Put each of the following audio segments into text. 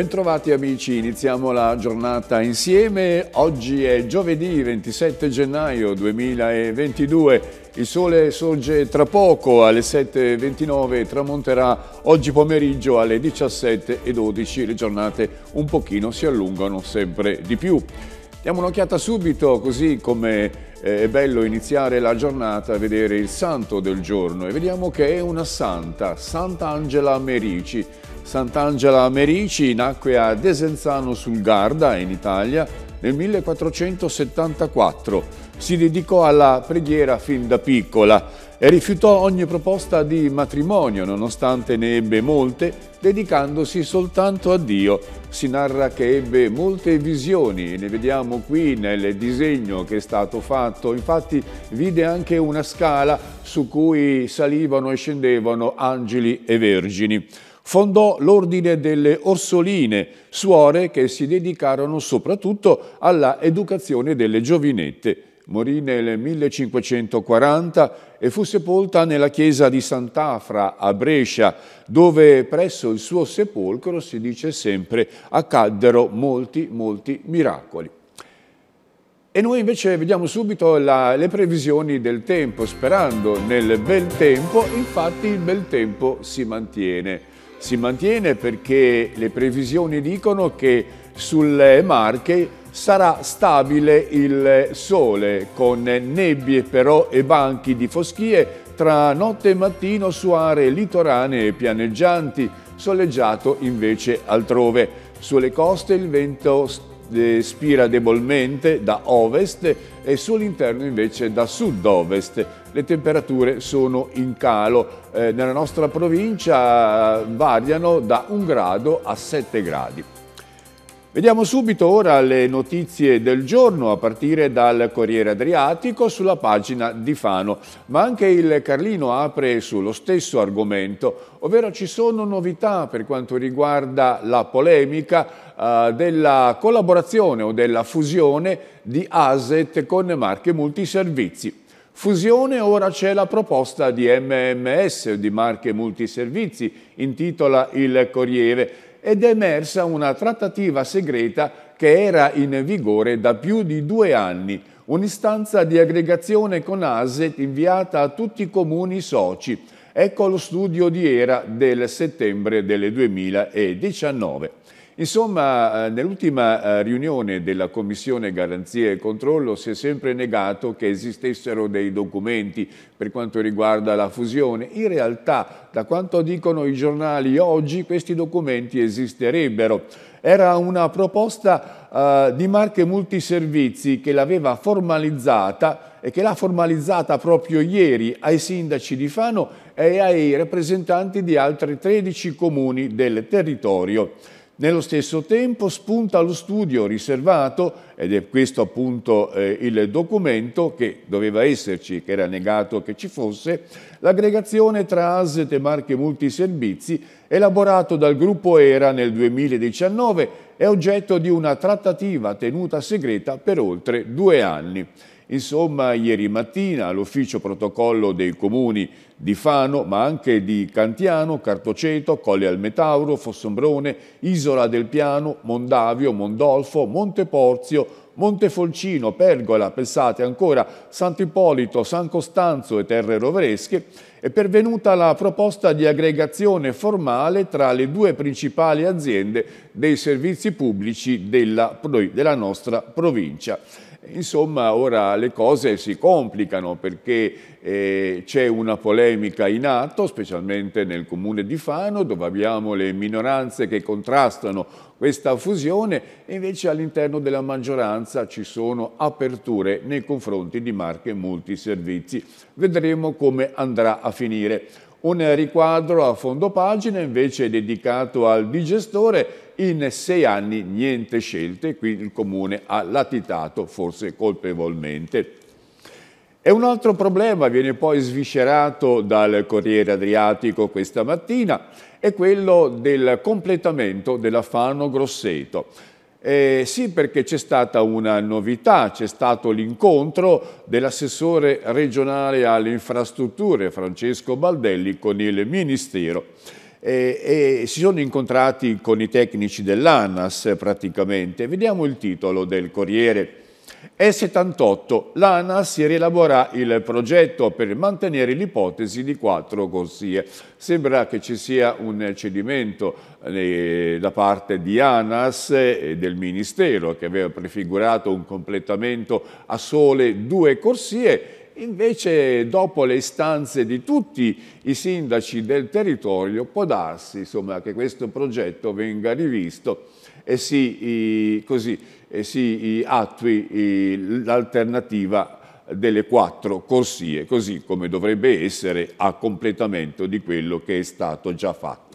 Bentrovati amici, iniziamo la giornata insieme. Oggi è giovedì 27 gennaio 2022. Il sole sorge tra poco alle 7.29 e tramonterà oggi pomeriggio alle 17.12. Le giornate un pochino si allungano sempre di più. Diamo un'occhiata subito così come eh, è bello iniziare la giornata a vedere il santo del giorno e vediamo che è una santa, Sant'Angela Merici. Sant'Angela Merici nacque a Desenzano sul Garda in Italia nel 1474. Si dedicò alla preghiera fin da piccola e rifiutò ogni proposta di matrimonio, nonostante ne ebbe molte, dedicandosi soltanto a Dio. Si narra che ebbe molte visioni, ne vediamo qui nel disegno che è stato fatto. Infatti vide anche una scala su cui salivano e scendevano angeli e vergini. Fondò l'ordine delle Orsoline, suore che si dedicarono soprattutto alla educazione delle giovinette. Morì nel 1540 e fu sepolta nella chiesa di Sant'Afra a Brescia, dove presso il suo sepolcro, si dice sempre, accaddero molti, molti miracoli. E noi invece vediamo subito la, le previsioni del tempo, sperando nel bel tempo, infatti il bel tempo si mantiene si mantiene perché le previsioni dicono che sulle Marche sarà stabile il sole con nebbie però e banchi di foschie tra notte e mattino su aree litoranee e pianeggianti, soleggiato invece altrove. Sulle coste il vento eh, spira debolmente da ovest e sull'interno invece da sud-ovest le temperature sono in calo. Eh, nella nostra provincia eh, variano da 1 grado a 7 gradi. Vediamo subito ora le notizie del giorno a partire dal Corriere Adriatico sulla pagina di Fano, ma anche il Carlino apre sullo stesso argomento, ovvero ci sono novità per quanto riguarda la polemica eh, della collaborazione o della fusione di ASET con marche multiservizi. Fusione ora c'è la proposta di MMS, di Marche Multiservizi, intitola Il Corriere, ed è emersa una trattativa segreta che era in vigore da più di due anni, un'istanza di aggregazione con ASET inviata a tutti i comuni soci. Ecco lo studio di ERA del settembre del 2019. Insomma, eh, nell'ultima eh, riunione della Commissione Garanzie e Controllo si è sempre negato che esistessero dei documenti per quanto riguarda la fusione. In realtà, da quanto dicono i giornali oggi, questi documenti esisterebbero. Era una proposta eh, di Marche Multiservizi che l'aveva formalizzata e che l'ha formalizzata proprio ieri ai sindaci di Fano e ai rappresentanti di altri 13 comuni del territorio. Nello stesso tempo spunta lo studio riservato, ed è questo appunto eh, il documento che doveva esserci, che era negato che ci fosse, l'aggregazione tra ASET e marche multiservizi elaborato dal gruppo ERA nel 2019 è oggetto di una trattativa tenuta segreta per oltre due anni. Insomma, ieri mattina all'ufficio protocollo dei comuni di Fano, ma anche di Cantiano, Cartoceto, Colle al Metauro, Fossombrone, Isola del Piano, Mondavio, Mondolfo, Monteporzio, Montefolcino, Pergola, pensate ancora, Sant'Ippolito, San Costanzo e Terre Roveresche, è pervenuta la proposta di aggregazione formale tra le due principali aziende dei servizi pubblici della, della nostra provincia. Insomma, ora le cose si complicano perché eh, c'è una polemica in atto, specialmente nel comune di Fano, dove abbiamo le minoranze che contrastano questa fusione e invece all'interno della maggioranza ci sono aperture nei confronti di marche multiservizi. Vedremo come andrà a finire. Un riquadro a fondo pagina invece è dedicato al digestore in sei anni niente scelte, quindi il Comune ha latitato forse colpevolmente. E un altro problema viene poi sviscerato dal Corriere Adriatico questa mattina, è quello del completamento della Fano Grosseto. Eh, sì, perché c'è stata una novità, c'è stato l'incontro dell'assessore regionale alle infrastrutture Francesco Baldelli con il Ministero e, e si sono incontrati con i tecnici dell'ANAS praticamente. Vediamo il titolo del Corriere. E78, l'ANAS rielabora il progetto per mantenere l'ipotesi di quattro corsie. Sembra che ci sia un cedimento eh, da parte di ANAS e del Ministero che aveva prefigurato un completamento a sole due corsie Invece dopo le istanze di tutti i sindaci del territorio può darsi insomma, che questo progetto venga rivisto e si, così, e si attui l'alternativa delle quattro corsie, così come dovrebbe essere a completamento di quello che è stato già fatto.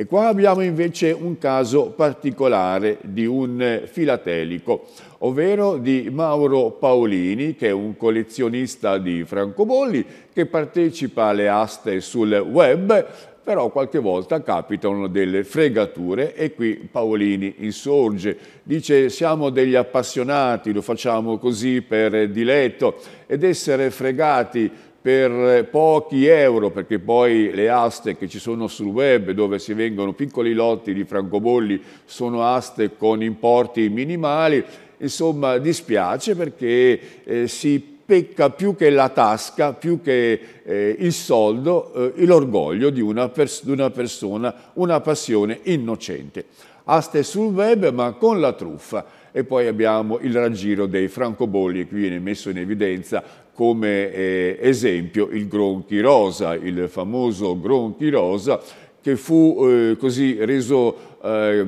E qua abbiamo invece un caso particolare di un eh, filatelico, ovvero di Mauro Paolini, che è un collezionista di francobolli, che partecipa alle aste sul web, però qualche volta capitano delle fregature e qui Paolini insorge, dice siamo degli appassionati, lo facciamo così per diletto ed essere fregati per eh, pochi euro, perché poi le aste che ci sono sul web dove si vengono piccoli lotti di francobolli sono aste con importi minimali, insomma dispiace perché eh, si pecca più che la tasca, più che eh, il soldo, eh, l'orgoglio di una, pers una persona, una passione innocente. Aste sul web ma con la truffa e poi abbiamo il raggiro dei francobolli che viene messo in evidenza come eh, esempio il Gronchi Rosa, il famoso Gronchi Rosa che fu eh, così reso, eh,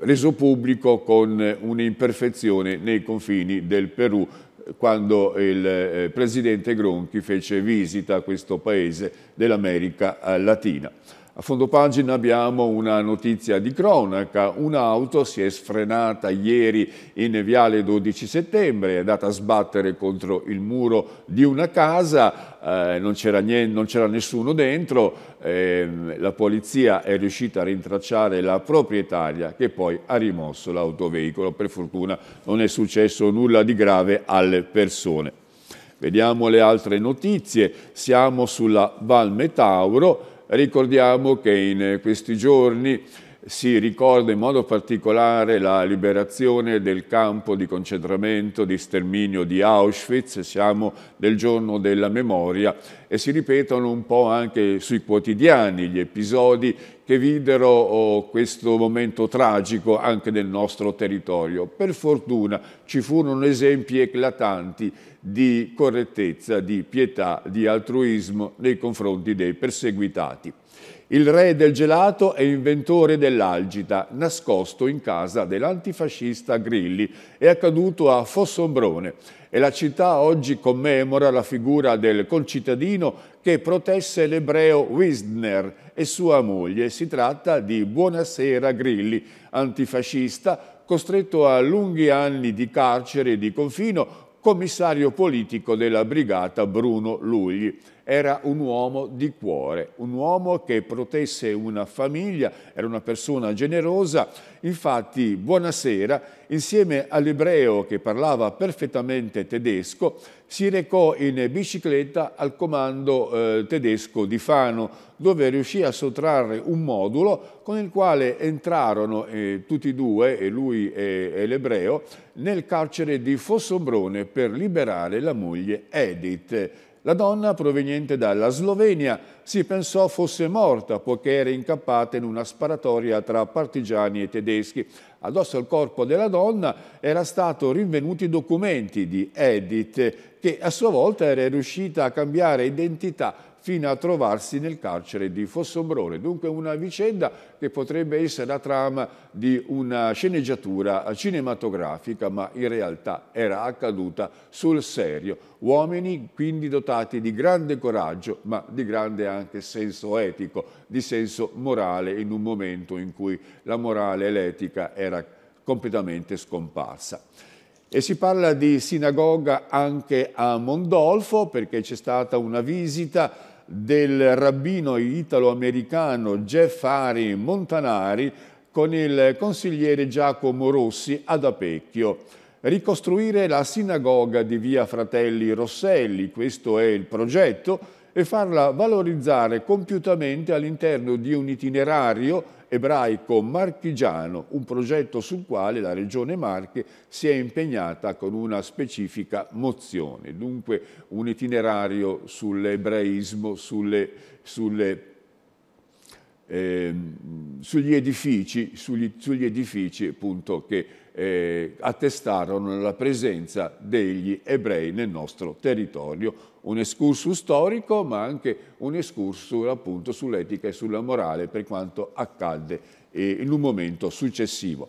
reso pubblico con un'imperfezione nei confini del Perù quando il eh, presidente Gronchi fece visita a questo paese dell'America eh, Latina. A fondo pagina abbiamo una notizia di cronaca, un'auto si è sfrenata ieri in Viale 12 settembre, è andata a sbattere contro il muro di una casa, eh, non c'era nessuno dentro, eh, la polizia è riuscita a rintracciare la proprietaria che poi ha rimosso l'autoveicolo, per fortuna non è successo nulla di grave alle persone. Vediamo le altre notizie, siamo sulla Valme Tauro, Ricordiamo che in questi giorni si ricorda in modo particolare la liberazione del campo di concentramento, di sterminio di Auschwitz, siamo del giorno della memoria e si ripetono un po' anche sui quotidiani gli episodi che videro oh, questo momento tragico anche nel nostro territorio. Per fortuna ci furono esempi eclatanti di correttezza, di pietà, di altruismo nei confronti dei perseguitati. Il re del gelato è inventore dell'algita, nascosto in casa dell'antifascista Grilli, è accaduto a Fossombrone e la città oggi commemora la figura del concittadino che protesse l'ebreo Wisner e sua moglie. Si tratta di Buonasera Grilli, antifascista, costretto a lunghi anni di carcere e di confino commissario politico della brigata Bruno Lugli, era un uomo di cuore, un uomo che protesse una famiglia, era una persona generosa. Infatti, buonasera, insieme all'ebreo che parlava perfettamente tedesco, si recò in bicicletta al comando eh, tedesco di Fano, dove riuscì a sottrarre un modulo con il quale entrarono eh, tutti e due, e lui e, e l'ebreo, nel carcere di Fossombrone per liberare la moglie Edith. La donna, proveniente dalla Slovenia, si pensò fosse morta poiché era incappata in una sparatoria tra partigiani e tedeschi. Addosso al corpo della donna era stato rinvenuti documenti di Edith, che a sua volta era riuscita a cambiare identità fino a trovarsi nel carcere di Fossombrone. Dunque una vicenda che potrebbe essere la trama di una sceneggiatura cinematografica, ma in realtà era accaduta sul serio. Uomini quindi dotati di grande coraggio, ma di grande anche senso etico, di senso morale in un momento in cui la morale e l'etica era completamente scomparsa. E si parla di sinagoga anche a Mondolfo perché c'è stata una visita del rabbino italo-americano Jeffari Montanari con il consigliere Giacomo Rossi ad Apecchio. Ricostruire la sinagoga di via Fratelli Rosselli, questo è il progetto e farla valorizzare compiutamente all'interno di un itinerario ebraico marchigiano, un progetto sul quale la Regione Marche si è impegnata con una specifica mozione. Dunque un itinerario sull'ebraismo, sulle, sulle eh, sugli edifici, sugli, sugli edifici appunto, che eh, attestarono la presenza degli ebrei nel nostro territorio un escursus storico ma anche un escursus appunto sull'etica e sulla morale per quanto accadde eh, in un momento successivo.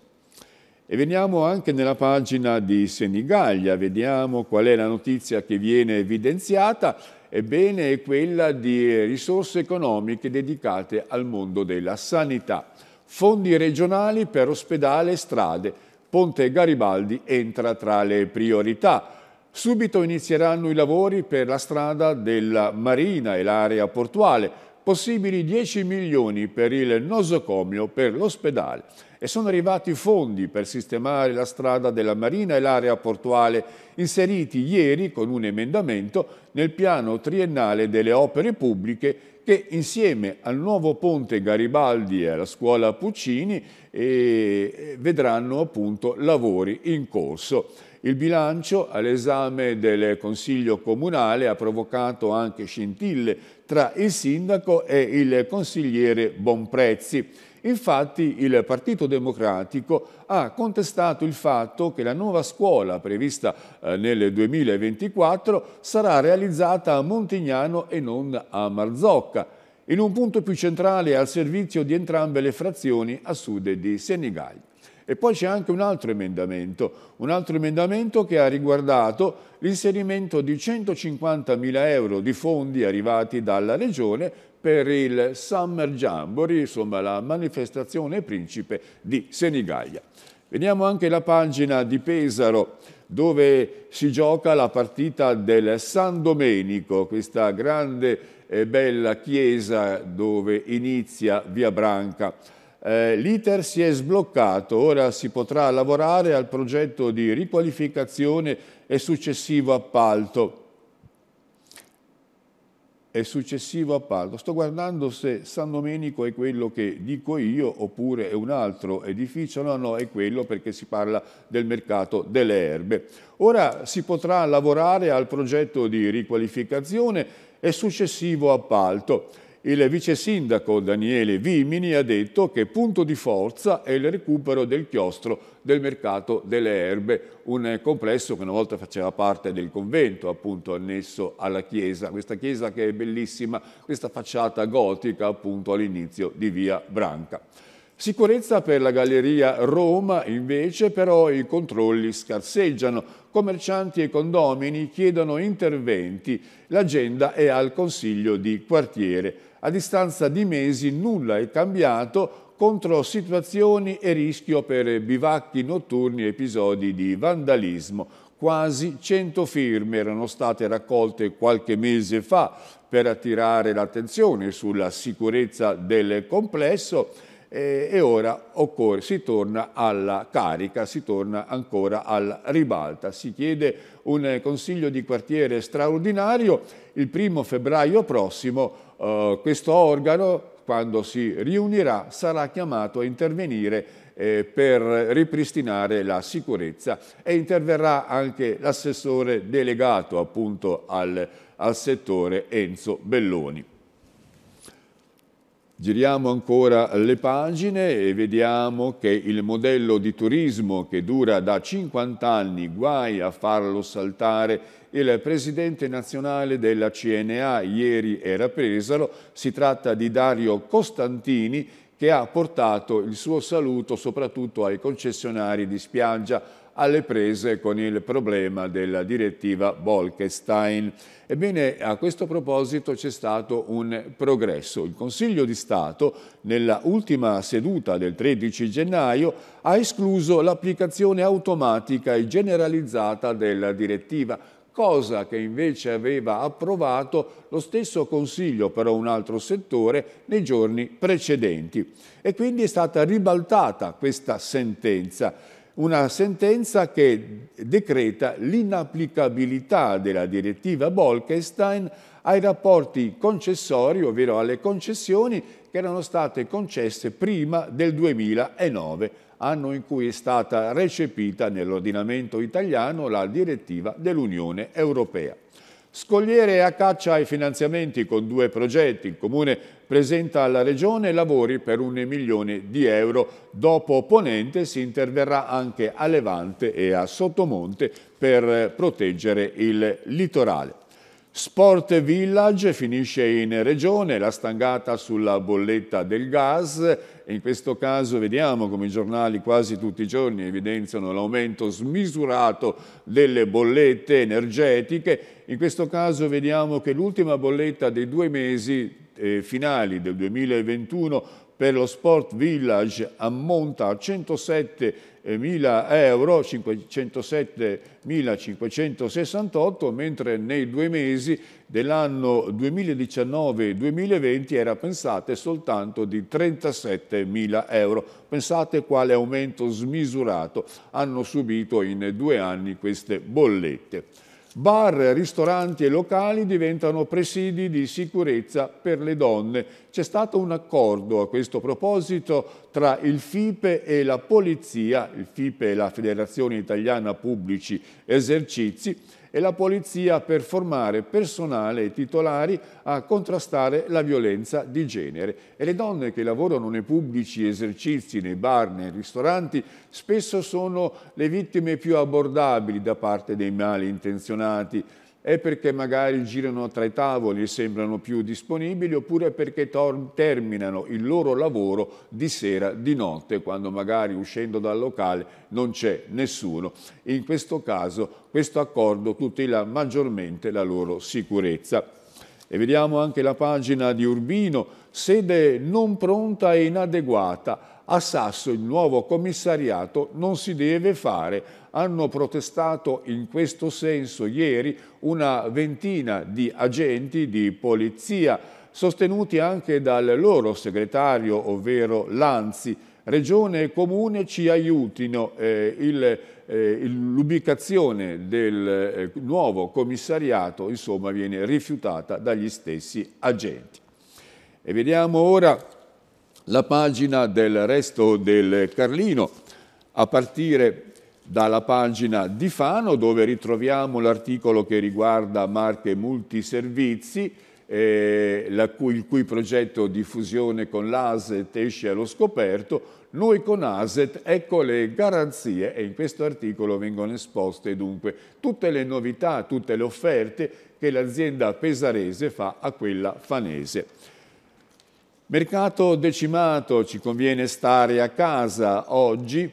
E veniamo anche nella pagina di Senigallia, vediamo qual è la notizia che viene evidenziata, ebbene è quella di risorse economiche dedicate al mondo della sanità, fondi regionali per ospedale e strade, Ponte Garibaldi entra tra le priorità, Subito inizieranno i lavori per la strada della Marina e l'area portuale, possibili 10 milioni per il nosocomio per l'ospedale e sono arrivati fondi per sistemare la strada della Marina e l'area portuale inseriti ieri con un emendamento nel piano triennale delle opere pubbliche che insieme al nuovo ponte Garibaldi e alla scuola Puccini eh, vedranno appunto lavori in corso. Il bilancio all'esame del Consiglio Comunale ha provocato anche scintille tra il sindaco e il consigliere Bonprezzi. Infatti il Partito Democratico ha contestato il fatto che la nuova scuola prevista eh, nel 2024 sarà realizzata a Montignano e non a Marzocca, in un punto più centrale al servizio di entrambe le frazioni a sud di Senigallia. E poi c'è anche un altro emendamento, un altro emendamento che ha riguardato l'inserimento di 150.000 euro di fondi arrivati dalla Regione per il Summer Jamboree, insomma la manifestazione principe di Senigallia. Vediamo anche la pagina di Pesaro dove si gioca la partita del San Domenico, questa grande e bella chiesa dove inizia Via Branca eh, L'iter si è sbloccato, ora si potrà lavorare al progetto di riqualificazione e successivo appalto. E successivo appalto. Sto guardando se San Domenico è quello che dico io oppure è un altro edificio. No, no, è quello perché si parla del mercato delle erbe. Ora si potrà lavorare al progetto di riqualificazione e successivo appalto il vice sindaco Daniele Vimini ha detto che punto di forza è il recupero del chiostro del mercato delle erbe, un complesso che una volta faceva parte del convento, appunto annesso alla chiesa, questa chiesa che è bellissima, questa facciata gotica appunto all'inizio di via Branca. Sicurezza per la Galleria Roma invece però i controlli scarseggiano, commercianti e condomini chiedono interventi, l'agenda è al Consiglio di quartiere. A distanza di mesi nulla è cambiato contro situazioni e rischio per bivacchi notturni e episodi di vandalismo. Quasi 100 firme erano state raccolte qualche mese fa per attirare l'attenzione sulla sicurezza del complesso eh, e ora occorre, si torna alla carica, si torna ancora alla ribalta. Si chiede un consiglio di quartiere straordinario il primo febbraio prossimo eh, questo organo, quando si riunirà, sarà chiamato a intervenire eh, per ripristinare la sicurezza e interverrà anche l'assessore delegato appunto al, al settore Enzo Belloni. Giriamo ancora le pagine e vediamo che il modello di turismo che dura da 50 anni, guai a farlo saltare, il presidente nazionale della CNA ieri era Presalo, si tratta di Dario Costantini che ha portato il suo saluto soprattutto ai concessionari di spiaggia alle prese con il problema della direttiva Bolkestein. Ebbene, a questo proposito c'è stato un progresso. Il Consiglio di Stato, nella ultima seduta del 13 gennaio, ha escluso l'applicazione automatica e generalizzata della direttiva cosa che invece aveva approvato lo stesso Consiglio per un altro settore nei giorni precedenti. E quindi è stata ribaltata questa sentenza una sentenza che decreta l'inapplicabilità della direttiva Bolkestein ai rapporti concessori, ovvero alle concessioni che erano state concesse prima del 2009, anno in cui è stata recepita nell'ordinamento italiano la direttiva dell'Unione Europea. Scogliere a caccia ai finanziamenti con due progetti. Il Comune presenta alla Regione lavori per un milione di euro. Dopo Ponente si interverrà anche a Levante e a Sottomonte per proteggere il litorale. Sport Village finisce in regione, la stangata sulla bolletta del gas. In questo caso vediamo come i giornali quasi tutti i giorni evidenziano l'aumento smisurato delle bollette energetiche. In questo caso vediamo che l'ultima bolletta dei due mesi eh, finali del 2021 per lo Sport Village ammonta a 107.000 euro, 507.568, mentre nei due mesi dell'anno 2019-2020 era pensate soltanto di 37.000 euro. Pensate quale aumento smisurato hanno subito in due anni queste bollette. Bar, ristoranti e locali diventano presidi di sicurezza per le donne. C'è stato un accordo a questo proposito tra il FIPE e la Polizia, il FIPE è la Federazione Italiana Pubblici Esercizi, e la polizia per formare personale e titolari a contrastare la violenza di genere. E le donne che lavorano nei pubblici esercizi, nei bar, nei ristoranti, spesso sono le vittime più abbordabili da parte dei mali intenzionati, è perché magari girano tra i tavoli e sembrano più disponibili oppure perché terminano il loro lavoro di sera, di notte, quando magari uscendo dal locale non c'è nessuno. In questo caso questo accordo tutela maggiormente la loro sicurezza. E vediamo anche la pagina di Urbino, sede non pronta e inadeguata a Sasso il nuovo commissariato non si deve fare. Hanno protestato in questo senso ieri una ventina di agenti di polizia, sostenuti anche dal loro segretario, ovvero Lanzi. Regione e Comune ci aiutino eh, eh l'ubicazione eh, del eh, nuovo commissariato insomma, viene rifiutata dagli stessi agenti. E vediamo ora la pagina del resto del Carlino, a partire dalla pagina di Fano dove ritroviamo l'articolo che riguarda marche multiservizi, eh, cui, il cui progetto di fusione con l'ASET esce allo scoperto, noi con ASET ecco le garanzie e in questo articolo vengono esposte dunque tutte le novità, tutte le offerte che l'azienda pesarese fa a quella fanese. Mercato decimato, ci conviene stare a casa oggi,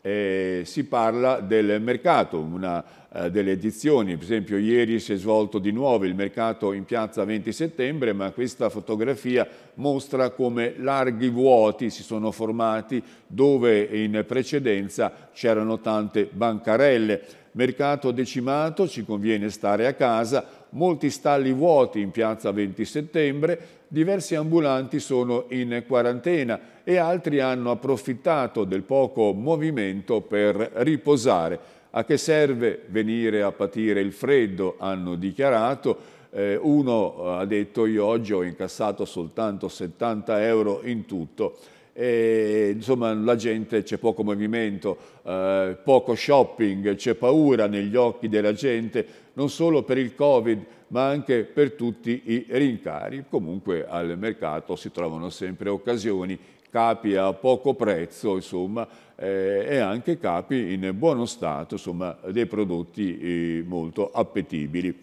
eh, si parla del mercato, una eh, delle edizioni, per esempio ieri si è svolto di nuovo il mercato in piazza 20 settembre, ma questa fotografia mostra come larghi vuoti si sono formati dove in precedenza c'erano tante bancarelle. Mercato decimato, ci conviene stare a casa, molti stalli vuoti in piazza 20 settembre, diversi ambulanti sono in quarantena e altri hanno approfittato del poco movimento per riposare. A che serve venire a patire il freddo, hanno dichiarato. Eh, uno eh, ha detto io oggi ho incassato soltanto 70 euro in tutto. E, insomma la gente c'è poco movimento, eh, poco shopping, c'è paura negli occhi della gente, non solo per il Covid, ma anche per tutti i rincari. Comunque al mercato si trovano sempre occasioni, capi a poco prezzo, insomma, eh, e anche capi in buono stato, insomma, dei prodotti eh, molto appetibili.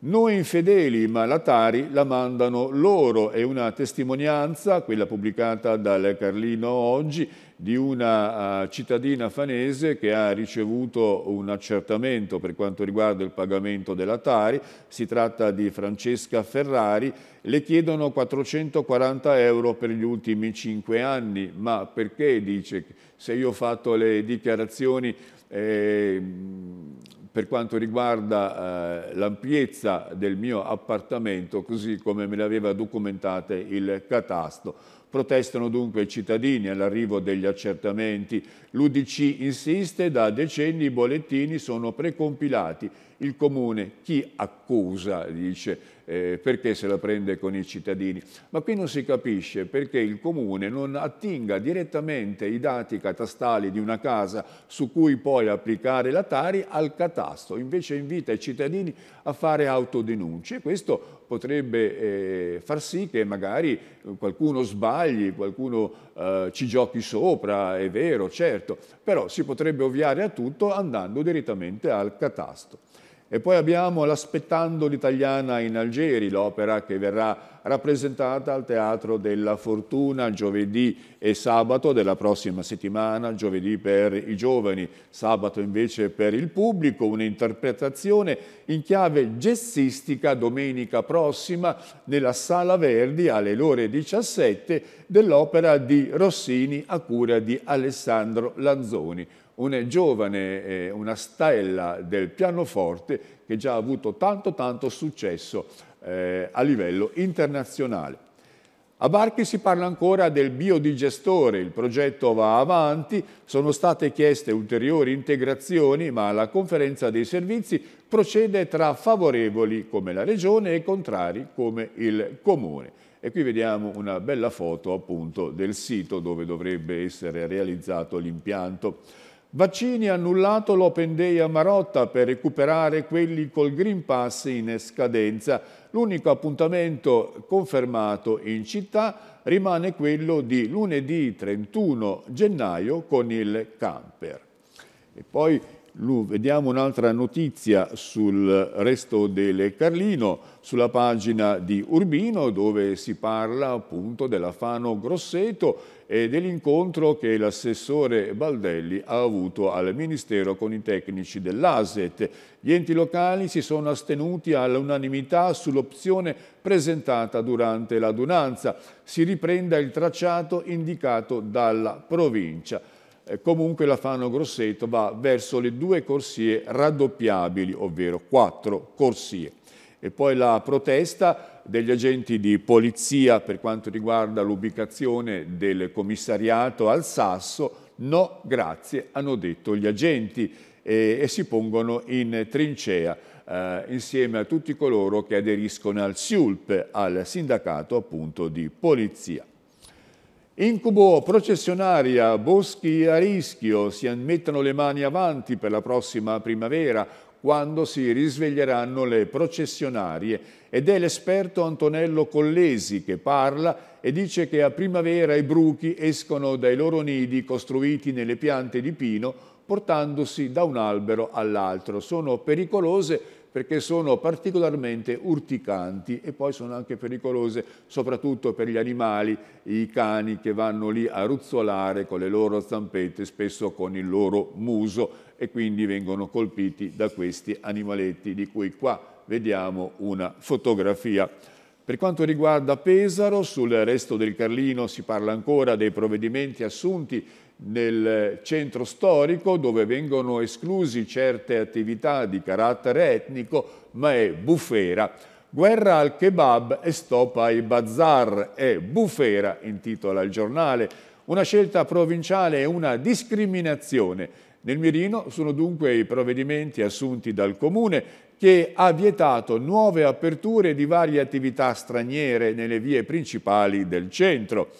Noi infedeli, ma la Tari la mandano loro, è una testimonianza, quella pubblicata dal Carlino oggi, di una eh, cittadina fanese che ha ricevuto un accertamento per quanto riguarda il pagamento della Tari, si tratta di Francesca Ferrari, le chiedono 440 euro per gli ultimi 5 anni, ma perché dice se io ho fatto le dichiarazioni eh, per quanto riguarda eh, l'ampiezza del mio appartamento, così come me le aveva documentate il catasto. Protestano dunque i cittadini all'arrivo degli accertamenti. L'Udc insiste, da decenni i bollettini sono precompilati. Il comune chi accusa, dice, eh, perché se la prende con i cittadini. Ma qui non si capisce perché il comune non attinga direttamente i dati catastali di una casa su cui poi applicare la Tari al catasto, invece invita i cittadini a fare autodenunce. Questo potrebbe eh, far sì che magari qualcuno sbagli, qualcuno eh, ci giochi sopra, è vero, certo, però si potrebbe ovviare a tutto andando direttamente al catasto. E poi abbiamo L'aspettando l'italiana in Algeri, l'opera che verrà rappresentata al Teatro della Fortuna giovedì e sabato della prossima settimana, giovedì per i giovani, sabato invece per il pubblico, un'interpretazione in chiave gessistica domenica prossima nella Sala Verdi alle ore 17 dell'opera di Rossini a cura di Alessandro Lanzoni un giovane, eh, una stella del pianoforte che già ha avuto tanto tanto successo eh, a livello internazionale. A Barchi si parla ancora del biodigestore, il progetto va avanti, sono state chieste ulteriori integrazioni ma la conferenza dei servizi procede tra favorevoli come la regione e contrari come il comune. E qui vediamo una bella foto appunto del sito dove dovrebbe essere realizzato l'impianto. Vaccini ha annullato l'Open Day a Marotta per recuperare quelli col Green Pass in scadenza. L'unico appuntamento confermato in città rimane quello di lunedì 31 gennaio con il camper. E poi vediamo un'altra notizia sul resto del Carlino, sulla pagina di Urbino dove si parla appunto della Fano Grosseto e dell'incontro che l'assessore Baldelli ha avuto al Ministero con i tecnici dell'ASET. Gli enti locali si sono astenuti all'unanimità sull'opzione presentata durante l'adunanza. Si riprenda il tracciato indicato dalla provincia. Eh, comunque la Fano Grosseto va verso le due corsie raddoppiabili, ovvero quattro corsie e poi la protesta degli agenti di polizia per quanto riguarda l'ubicazione del commissariato al Sasso. No, grazie, hanno detto gli agenti e, e si pongono in trincea eh, insieme a tutti coloro che aderiscono al SIULP, al sindacato appunto di polizia. Incubo processionaria, boschi a rischio, si mettono le mani avanti per la prossima primavera, quando si risveglieranno le processionarie ed è l'esperto Antonello Collesi che parla e dice che a primavera i bruchi escono dai loro nidi costruiti nelle piante di pino portandosi da un albero all'altro. Sono pericolose perché sono particolarmente urticanti e poi sono anche pericolose soprattutto per gli animali, i cani che vanno lì a ruzzolare con le loro zampette, spesso con il loro muso e quindi vengono colpiti da questi animaletti di cui qua vediamo una fotografia. Per quanto riguarda Pesaro, sul resto del Carlino si parla ancora dei provvedimenti assunti nel centro storico dove vengono esclusi certe attività di carattere etnico, ma è bufera. Guerra al kebab e stop ai bazar è bufera, intitola il giornale. Una scelta provinciale e una discriminazione. Nel mirino sono dunque i provvedimenti assunti dal Comune che ha vietato nuove aperture di varie attività straniere nelle vie principali del centro.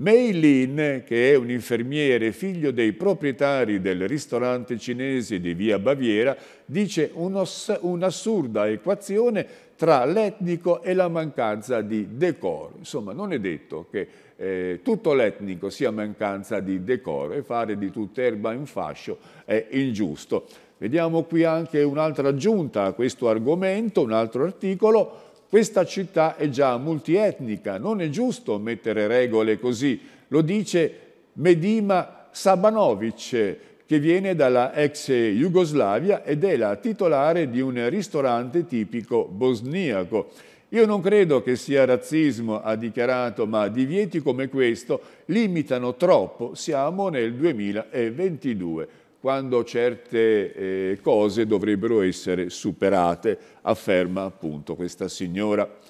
Mei Lin, che è un infermiere figlio dei proprietari del ristorante cinese di via Baviera, dice un'assurda equazione tra l'etnico e la mancanza di decoro. Insomma, non è detto che eh, tutto l'etnico sia mancanza di decoro e fare di tutta erba in fascio è ingiusto. Vediamo qui anche un'altra aggiunta a questo argomento, un altro articolo questa città è già multietnica, non è giusto mettere regole così. Lo dice Medima Sabanovic, che viene dalla ex Jugoslavia ed è la titolare di un ristorante tipico bosniaco. Io non credo che sia razzismo, ha dichiarato, ma divieti come questo limitano troppo, siamo nel 2022 quando certe eh, cose dovrebbero essere superate, afferma appunto questa signora.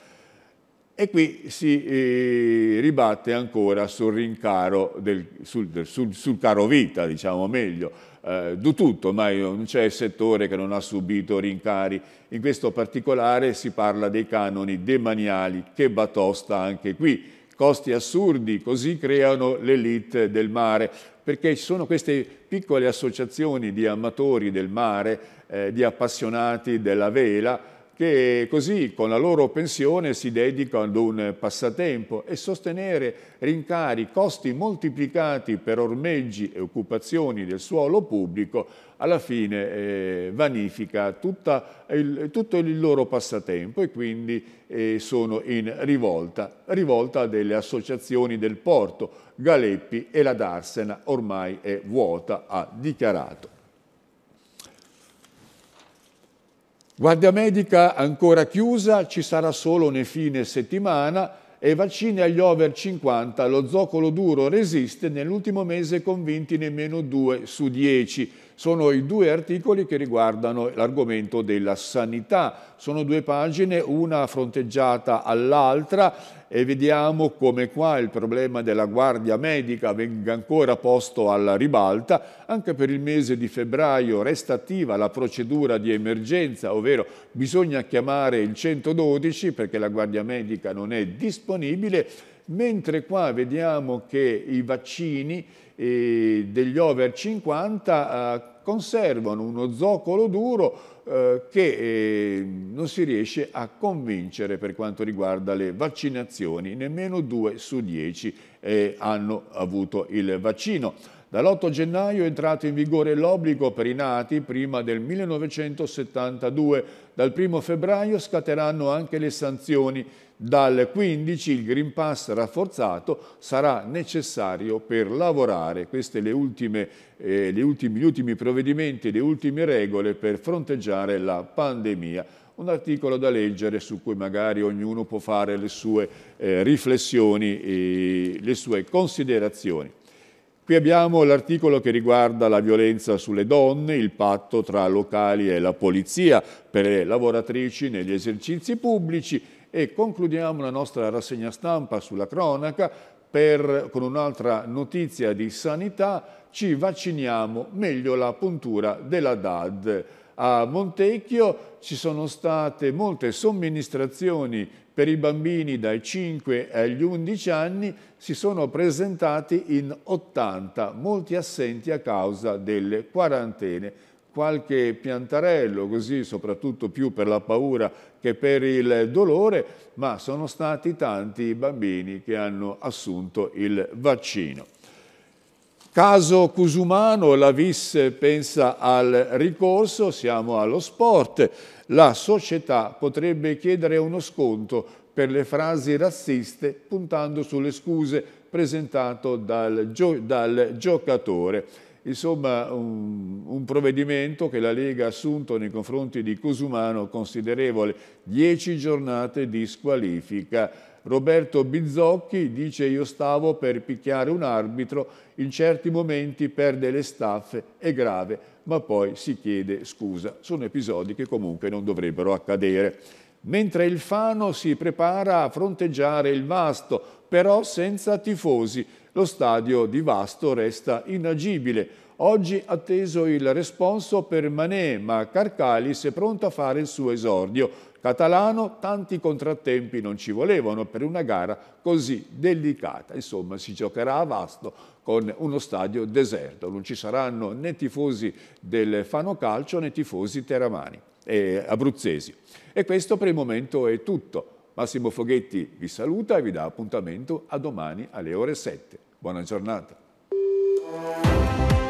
E qui si eh, ribatte ancora sul rincaro, del, sul, del, sul, sul, caro vita, diciamo meglio, eh, di tutto, ma non c'è settore che non ha subito rincari. In questo particolare si parla dei canoni demaniali, che batosta anche qui, costi assurdi, così creano l'elite del mare, perché ci sono queste piccole associazioni di amatori del mare, eh, di appassionati della vela, che così con la loro pensione si dedicano ad un passatempo e sostenere rincari, costi moltiplicati per ormeggi e occupazioni del suolo pubblico alla fine eh, vanifica tutta il, tutto il loro passatempo e quindi eh, sono in rivolta, rivolta delle associazioni del porto. Galeppi e la Darsena ormai è vuota, ha dichiarato. Guardia medica ancora chiusa, ci sarà solo nei fine settimana e vaccini agli over 50, lo zoccolo duro resiste, nell'ultimo mese convinti nemmeno 2 su 10 sono i due articoli che riguardano l'argomento della sanità. Sono due pagine, una fronteggiata all'altra e vediamo come qua il problema della guardia medica venga ancora posto alla ribalta. Anche per il mese di febbraio resta attiva la procedura di emergenza, ovvero bisogna chiamare il 112 perché la guardia medica non è disponibile, mentre qua vediamo che i vaccini degli over 50 eh, conservano uno zoccolo duro eh, che eh, non si riesce a convincere per quanto riguarda le vaccinazioni, nemmeno 2 su 10 hanno avuto il vaccino. Dall'8 gennaio è entrato in vigore l'obbligo per i nati prima del 1972. Dal 1 febbraio scatteranno anche le sanzioni. Dal 15 il Green Pass rafforzato sarà necessario per lavorare. Questi sono eh, gli ultimi provvedimenti, le ultime regole per fronteggiare la pandemia un articolo da leggere su cui magari ognuno può fare le sue eh, riflessioni, e le sue considerazioni. Qui abbiamo l'articolo che riguarda la violenza sulle donne, il patto tra locali e la polizia per le lavoratrici negli esercizi pubblici e concludiamo la nostra rassegna stampa sulla cronaca per, con un'altra notizia di sanità, ci vacciniamo meglio la puntura della DAD a Montecchio ci sono state molte somministrazioni per i bambini dai 5 agli 11 anni, si sono presentati in 80, molti assenti a causa delle quarantene qualche piantarello, così soprattutto più per la paura che per il dolore, ma sono stati tanti i bambini che hanno assunto il vaccino. Caso Cusumano, la visse, pensa al ricorso, siamo allo sport. La società potrebbe chiedere uno sconto per le frasi razziste puntando sulle scuse presentato dal, gio dal giocatore. Insomma, un, un, provvedimento che la Lega ha assunto nei confronti di Cusumano considerevole, 10 giornate di squalifica Roberto Bizzocchi dice io stavo per picchiare un arbitro, in certi momenti perde le staffe, è grave, ma poi si chiede scusa. Sono episodi che comunque non dovrebbero accadere. Mentre il Fano si prepara a fronteggiare il Vasto, però senza tifosi. Lo stadio di Vasto resta inagibile. Oggi atteso il responso per Manè, ma Carcalis è pronto a fare il suo esordio catalano tanti contrattempi non ci volevano per una gara così delicata. Insomma, si giocherà a vasto con uno stadio deserto. Non ci saranno né tifosi del Fano Calcio né tifosi teramani e abruzzesi. E questo per il momento è tutto. Massimo Foghetti vi saluta e vi dà appuntamento a domani alle ore 7. Buona giornata.